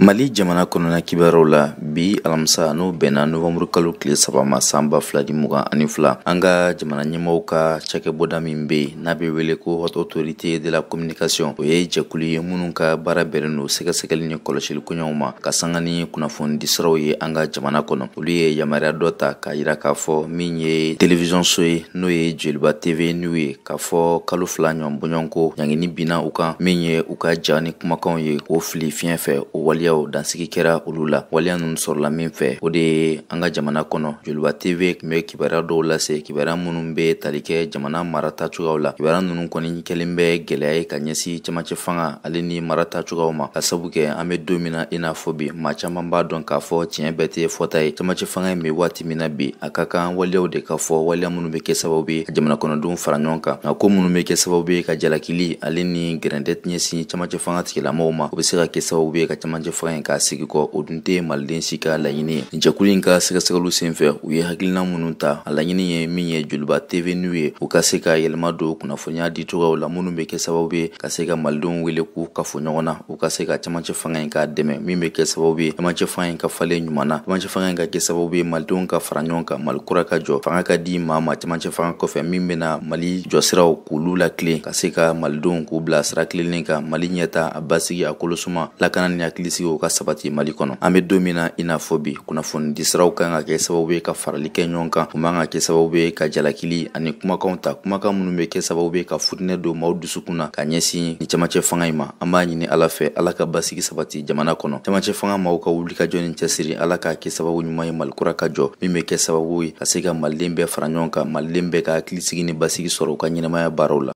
mali jamana kɔnɔna kibaruyaw la bi alamisa n'o bɛnna novanburu kalo tile saba ma saan ba fila ni mugan ani fila an ka jamana ɲɛmɔgɔw ka cakɛbɔda min be n'a be wele ko haute autorité de la communication o ye jɛkulu ye minnu ka baara bɛnnen do sɛgɛsɛgɛli ni kɔlɔsili koɲɛw ma ka sanga ni kunnafonidisiraw ye an ka jamana kɔnɔ olu ye yamariya dɔ ta k'a yira k'a fɔ min ye televisiɔn so ye n'o ye jeliba tv n'u ye k'a fɔ kalo fila ɲɔn bɔɲɔn ko ɲangini binna u kan min ye u ka ja ni kumakanw ye k'o fili fiɲɛ fɛ o waliya waleyaw dansigi kɛra olu la waleya nunu sɔrɔla min fɛ o de an ka jamana kɔnɔ joliba tv tun be kibariya dɔw lase kibariya minnu be tali kɛ jamana marata cogoyaw la kibariya nunu kɔni kɛlen bɛ gwɛlɛya ye ka ɲɛsi camacɛ fanga ale ni mara cogoyaw ma ka sabu kɛ an be don min na i n'a fɔ bi ma caaman b'a dɔn k'a fɔ tiɲɛ bɛɛ tɛ fɔta ye camacɛ fanga ye be waati min na bi a ka kan waleyaw de ka fɔ waleya minnu be kɛ sababu ye ka jamana kɔnɔdon fara ɲɔgɔn kan nka ko minnu be kɛ sababu ye ka jalakili ale ni gɛrɛndɛ ɲɛsi camacɛ fanga tigilamɔgɔw ma o be se ka kɛ sababu ye ka camacɛ faga ka sigi kɔ o dun tɛ maliden si ka laɲini ye jɛkulu ka sɛgɛsɛgɛliw sen fɛ u ye hakilina minnu ta a laɲini ye min ye joliba tv n'u ye u ka se ka yɛlɛma don kunnafoniya dicogoyaw la minnu be kɛ sababu ye ka se ka malidenw wele k'u kafo ɲɔgɔn na u ka se ka camacɛ fanga in k'a dɛmɛ min be kɛ sababu ye camacɛ fanga in ka fale ɲuman na camacɛ fanga in ka kɛ sababu ye malidenw ka fara ɲɔgɔn kan ka jɔ fanga ka di ma ma camacɛ fanga kɔfɛ min bena mali jɔsiraw k'olu lakilen ka se ka malidenw k'u bila sira kilenlen kan mali ɲɛta a basigi a kolosuma lakana ni hakilisigi o ka sabati mali kɔnɔ an be don min na i n'a fɔ bi kunnafoni disiraw kan ka kɛ sababu ye ka farali kɛ ɲɔgɔn kan u man ka kɛ sababu ye ka jalakili ani kumakanw ta kumakan minnu be kɛ sababu ye ka futinɛ don maw dusukun na ka ɲɛsin ni camacɛ fanga yi ma an b'a ɲini ala fɛ ala ka basigi sabati jamana kɔnɔ camacɛ fanga maw ka wulika jɔ ni cɛsiri ala k'a kɛ sababu ɲuman ye malikura ka jɔ min be kɛ sababu ye ka se ka maliden bɛɛ fara ɲɔgɔn kan maliden bɛɛ ka hakilisigi ni basigi sɔrɔ u ka ɲɛnamaya baaraw la